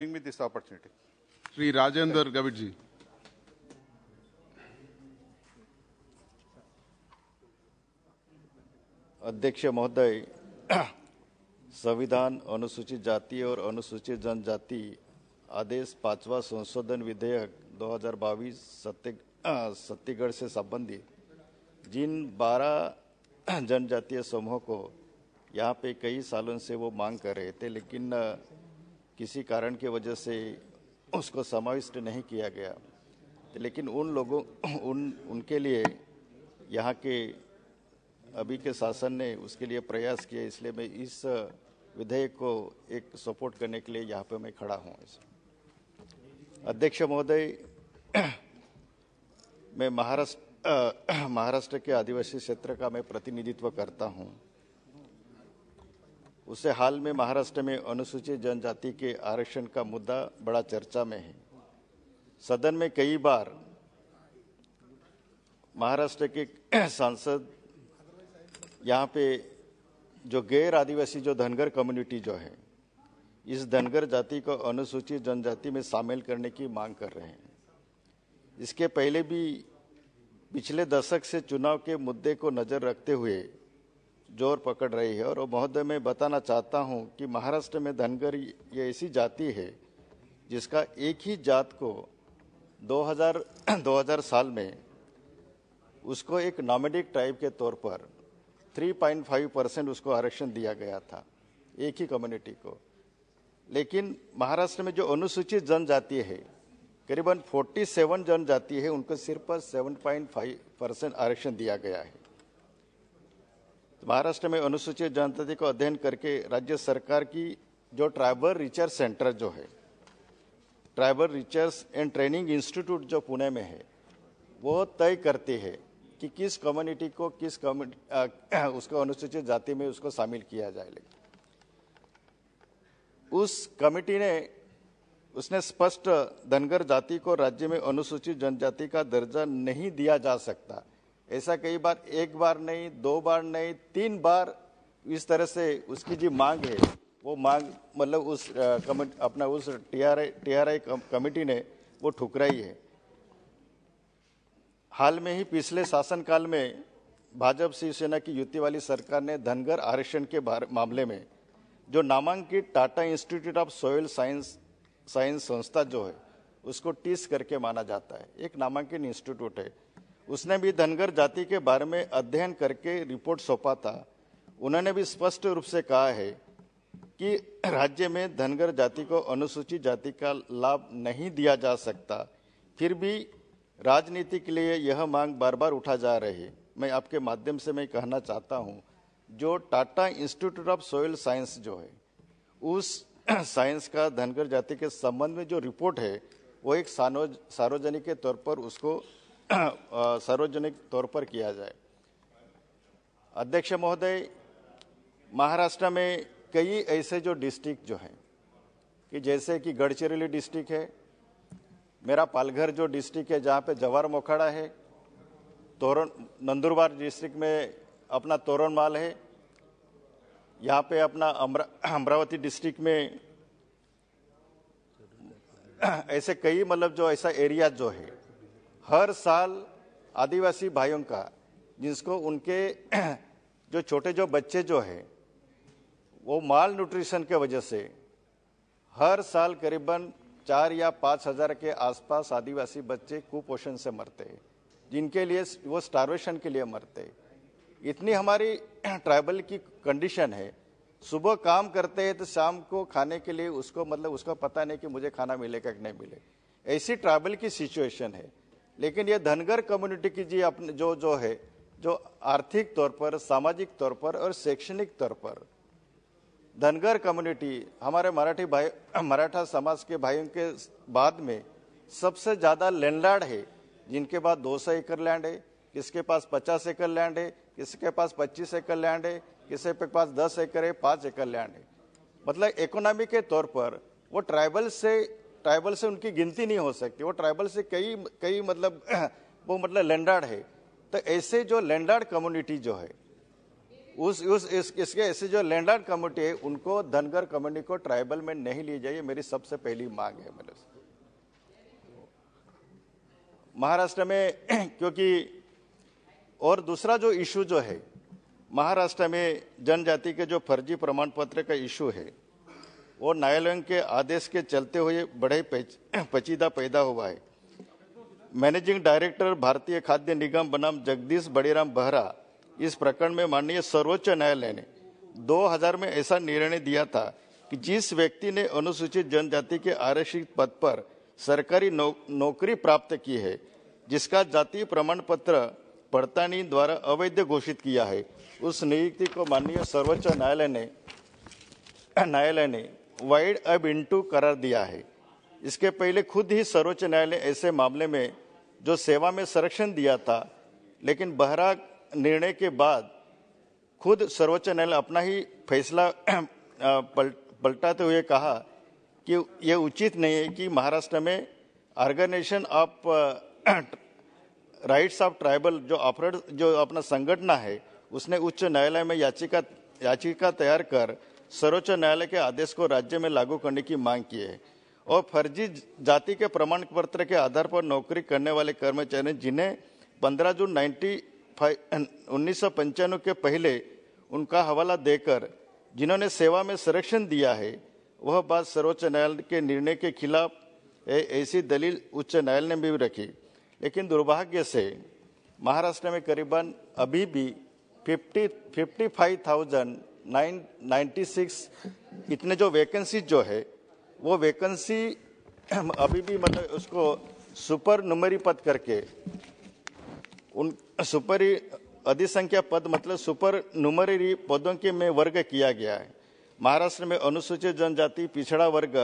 giving me this opportunity. Sri Rajendra Gavidji. अध्यक्ष महोदय संविधान अनुसूचित जाति और अनुसूचित जनजाति आदेश पांचवा संशोधन विधेयक 2022 सत्तीगढ़ से संबंधित जिन 12 जनजातीय समूहों को यहाँ पे कई सालों से वो मांग कर रहे थे लेकिन किसी कारण की वजह से उसको समाविष्ट नहीं किया गया लेकिन उन लोगों उन उनके लिए यहाँ के अभी के शासन ने उसके लिए प्रयास किया इसलिए मैं इस विधेयक को एक सपोर्ट करने के लिए यहाँ पे मैं खड़ा हूँ अध्यक्ष महोदय मैं महाराष्ट्र महाराष्ट्र के आदिवासी क्षेत्र का मैं प्रतिनिधित्व करता हूँ उससे हाल में महाराष्ट्र में अनुसूचित जनजाति के आरक्षण का मुद्दा बड़ा चर्चा में है सदन में कई बार महाराष्ट्र के सांसद यहाँ पे जो गैर आदिवासी जो धनगर कम्युनिटी जो है इस धनगर जाति को अनुसूचित जनजाति में शामिल करने की मांग कर रहे हैं इसके पहले भी पिछले दशक से चुनाव के मुद्दे को नज़र रखते हुए जोर पकड़ रही है और महोदय मैं बताना चाहता हूं कि महाराष्ट्र में धनगर ये ऐसी जाति है जिसका एक ही जात को 2000 2000 साल में उसको एक नॉमिडिक ट्राइब के तौर पर 3.5 परसेंट उसको आरक्षण दिया गया था एक ही कम्युनिटी को लेकिन महाराष्ट्र में जो अनुसूचित जनजाति है करीबन 47 जनजाति है उनको सिर्फ पर 7.5 परसेंट आरक्षण दिया गया है महाराष्ट्र में अनुसूचित जनजाति को अध्ययन करके राज्य सरकार की जो ट्राइबल रिचर्च सेंटर जो है tribal research and training institute जो पुणे में है वो तय करती है कि किस कम्युनिटी को किस कम्युनिटी उसको अनुसूचित जाति में उसको शामिल किया जाए लेकिन उस कमिटी ने उसने स्पष्ट धनगर जाति को राज्य में अनुसूचित जनजाति का दर्जा नहीं दिया जा सकता ऐसा कई बार एक बार नहीं दो बार नहीं तीन बार इस तरह से उसकी जो मांग है वो मांग मतलब उस कमिट अपना उस आर आई कमेटी ने वो ठुकराई है हाल में ही पिछले शासनकाल में भाजपा शिवसेना की युति वाली सरकार ने धनगर आरक्षण के मामले में जो नामांकित Tata institute of social science science संस्था जो है उसको टीस करके माना जाता है एक नामांकित इंस्टीट्यूट है उसने भी धनगर जाति के बारे में अध्ययन करके रिपोर्ट सौंपा था उन्होंने भी स्पष्ट रूप से कहा है कि राज्य में धनगर जाति को अनुसूचित जाति का लाभ नहीं दिया जा सकता फिर भी राजनीति के लिए यह मांग बार बार उठा जा रही है मैं आपके माध्यम से मैं कहना चाहता हूँ जो Tata institute of social science जो है उस साइंस का धनगर जाति के संबंध में जो रिपोर्ट है वो एक सार्वजनिक के तौर पर उसको सार्वजनिक तौर पर किया जाए अध्यक्ष महोदय महाराष्ट्र में कई ऐसे जो डिस्ट्रिक्ट जो हैं कि जैसे कि गढ़चिरौली डिस्ट्रिक्ट है मेरा पालघर जो डिस्ट्रिक्ट है जहाँ पे जवार मोखाड़ा है तोरण नंदुरबार डिस्ट्रिक्ट में अपना तोरण माल है यहाँ पे अपना अमरावती डिस्ट्रिक्ट में ऐसे कई मतलब जो ऐसा एरिया जो है हर साल आदिवासी भाइयों का जिसको उनके जो छोटे जो बच्चे जो है वो माल न्यूट्रिशन के वजह से हर साल करीबन चार या पाँच हज़ार के आसपास आदिवासी बच्चे कुपोषण से मरते हैं जिनके लिए वो स्टारवेशन के लिए मरते हैं इतनी हमारी ट्राइबल की कंडीशन है सुबह काम करते हैं तो शाम को खाने के लिए उसको मतलब उसका पता नहीं कि मुझे खाना मिलेगा कि नहीं मिले ऐसी ट्राइबल की सिचुएशन है लेकिन ये धनगर कम्युनिटी की जी अपने जो जो है जो आर्थिक तौर पर सामाजिक तौर पर और शैक्षणिक तौर पर धनगर कम्युनिटी हमारे मराठी भाई मराठा समाज के भाइयों के बाद में सबसे ज़्यादा लैंडलार्ड है जिनके पास दो सौ एकड़ लैंड है किसके पास पचास एकड़ लैंड है किसके पास पच्चीस एकड़ लैंड है किसी के पास दस एकड़ है पाँच एकड़ लैंड है मतलब इकोनॉमी के तौर पर वो ट्राइबल से ट्राइबल से उनकी गिनती नहीं हो सकती वो ट्राइबल से कई कई मतलब वो मतलब लैंडार्ड है तो ऐसे जो लैंडार्ड कम्युनिटी जो है उस उस इस, इसके ऐसे जो लैंडार्ड कम्युनिटी है उनको धनगर कम्युनिटी को ट्राइबल में नहीं लिए जाइए मेरी सबसे पहली मांग है मेरे महाराष्ट्र में क्योंकि और दूसरा जो इशू जो है महाराष्ट्र में जनजाति के जो फर्जी प्रमाण पत्र का इशू है और न्यायालयों के आदेश के चलते हुए बड़े पचीदा पैदा हुआ है मैनेजिंग डायरेक्टर भारतीय खाद्य निगम बनाम जगदीश बड़ेराम बहरा इस प्रकरण में माननीय सर्वोच्च न्यायालय ने 2000 में ऐसा निर्णय दिया था कि जिस व्यक्ति ने अनुसूचित जनजाति के आरक्षित पद पर सरकारी नौ, नौकरी प्राप्त की है जिसका जाति प्रमाण पत्र पड़तानी द्वारा अवैध घोषित किया है उस नियुक्ति को माननीय सर्वोच्च न्यायालय ने न्यायालय ने वाइड अब इंटू करार दिया है इसके पहले खुद ही सर्वोच्च न्यायालय ऐसे मामले में जो सेवा में संरक्षण दिया था लेकिन बहरा निर्णय के बाद खुद सर्वोच्च न्यायालय अपना ही फैसला पलटाते हुए कहा कि यह उचित नहीं है कि महाराष्ट्र में organisation of rights of tribal जो ऑपरेट जो अपना संगठन है उसने उच्च न्यायालय में याचिका याचिका तैयार कर सर्वोच्च न्यायालय के आदेश को राज्य में लागू करने की मांग की है और फर्जी जाति के प्रमाण पत्र के आधार पर नौकरी करने वाले कर्मचारी जिन्हें 15 जून नाइन्टी उन्नीस के पहले उनका हवाला देकर जिन्होंने सेवा में संरक्षण दिया है वह बात सर्वोच्च न्यायालय के निर्णय के खिलाफ ऐसी दलील उच्च न्यायालय ने भी रखी लेकिन दुर्भाग्य से महाराष्ट्र में करीबन अभी भी fifty fifty five thousand nine ninety six इतने जो वैकेंसी जो है वो वैकेंसी अभी भी मतलब उसको सुपर नुमरी पद करके उन सुपर अधिसंख्या पद मतलब सुपर नुमरी पदों के में वर्ग किया गया है महाराष्ट्र में अनुसूचित जनजाति पिछड़ा वर्ग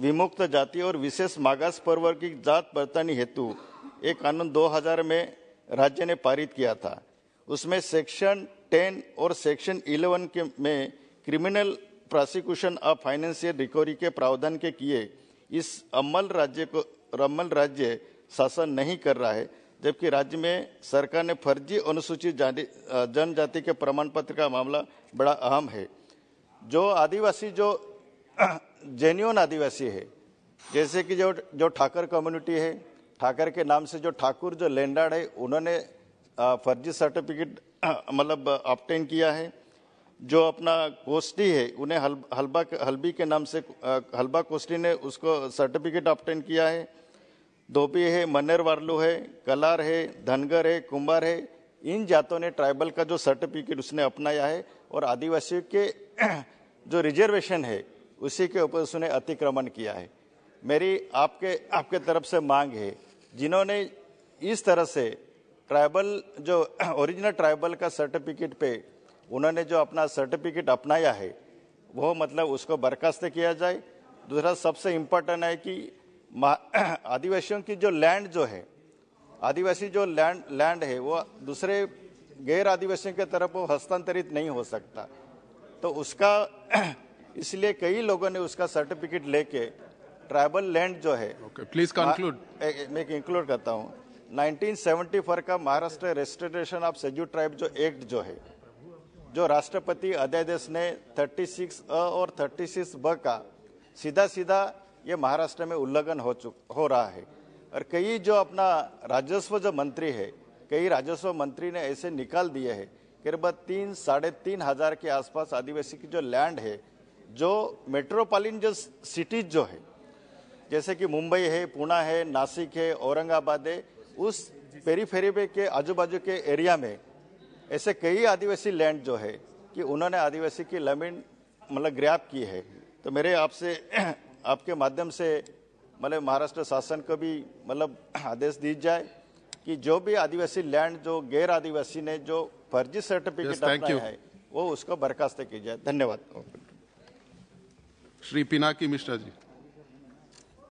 विमुक्त जाति और विशेष मागास प्रवर्ग की जात बरतानी हेतु एक कानून 2000 में राज्य ने पारित किया था उसमें सेक्शन 10 और सेक्शन 11 के में criminal prosecution of financial recovery के प्रावधान के किए इस अमल राज्य को अमल राज्य शासन नहीं कर रहा है जबकि राज्य में सरकार ने फर्जी अनुसूचित जनजाति के प्रमाण पत्र का मामला बड़ा अहम है जो आदिवासी जो जेन्यून आदिवासी है जैसे कि जो जो ठाकर कम्युनिटी है ठाकर के नाम से जो ठाकुर जो लैंडार्ड है उन्होंने फर्जी सर्टिफिकेट मतलब ऑप्टेन किया है जो अपना कोस्टी है उन्हें हल, हलबा हलबी के नाम से हलबा कोस्टी ने उसको सर्टिफिकेट ऑप्टेन किया है धोबी है मनेर वार्लू है कलार है धनगर है कुंभार है इन जातों ने ट्राइबल का जो सर्टिफिकेट उसने अपनाया है और आदिवासियों के जो रिजर्वेशन है उसी के ऊपर उसने अतिक्रमण किया है मेरी आपके आपके तरफ से मांग है जिन्होंने इस तरह से ट्राइबल जो ओरिजिनल ट्राइबल का सर्टिफिकेट पे उन्होंने जो अपना सर्टिफिकेट अपनाया है वो मतलब उसको बर्खास्त किया जाए दूसरा सबसे इम्पोर्टेंट है कि आदिवासियों की जो लैंड जो है आदिवासी जो लैंड लैंड है वो दूसरे गैर आदिवासियों के तरफ वो हस्तांतरित नहीं हो सकता तो उसका इसलिए कई लोगों ने उसका सर्टिफिकेट लेके ट्राइबल लैंड जो है प्लीज कंक्लूड मैं इंक्लूड करता हूँ 1974 का महाराष्ट्र रेस्टोरेशन ऑफ सेज्यू ट्राइब जो एक्ट जो है जो राष्ट्रपति अध्यादेश ने 36 अ और 36 ब का सीधा सीधा ये महाराष्ट्र में उल्लंघन हो चुक हो रहा है और कई जो अपना राजस्व जो मंत्री है कई राजस्व मंत्री ने ऐसे निकाल दिए है करीब तीन साढ़े तीन हजार के आसपास आदिवासी की जो लैंड है जो मेट्रोपॉलिन जो सिटीज जो है जैसे कि मुंबई है पुणे है नासिक है औरंगाबाद है उस पेरीफेरी पे के आजू बाजू के एरिया में ऐसे कई आदिवासी लैंड जो है कि उन्होंने आदिवासी की लमीन मतलब ग्रैप की है तो मेरे आपसे आपके माध्यम से मतलब महाराष्ट्र शासन को भी मतलब आदेश दी जाए कि जो भी आदिवासी लैंड जो गैर आदिवासी ने जो फर्जी सर्टिफिकेट yes, है वो उसको बर्खास्त की जाए धन्यवाद श्री पिनाकी मिश्रा जी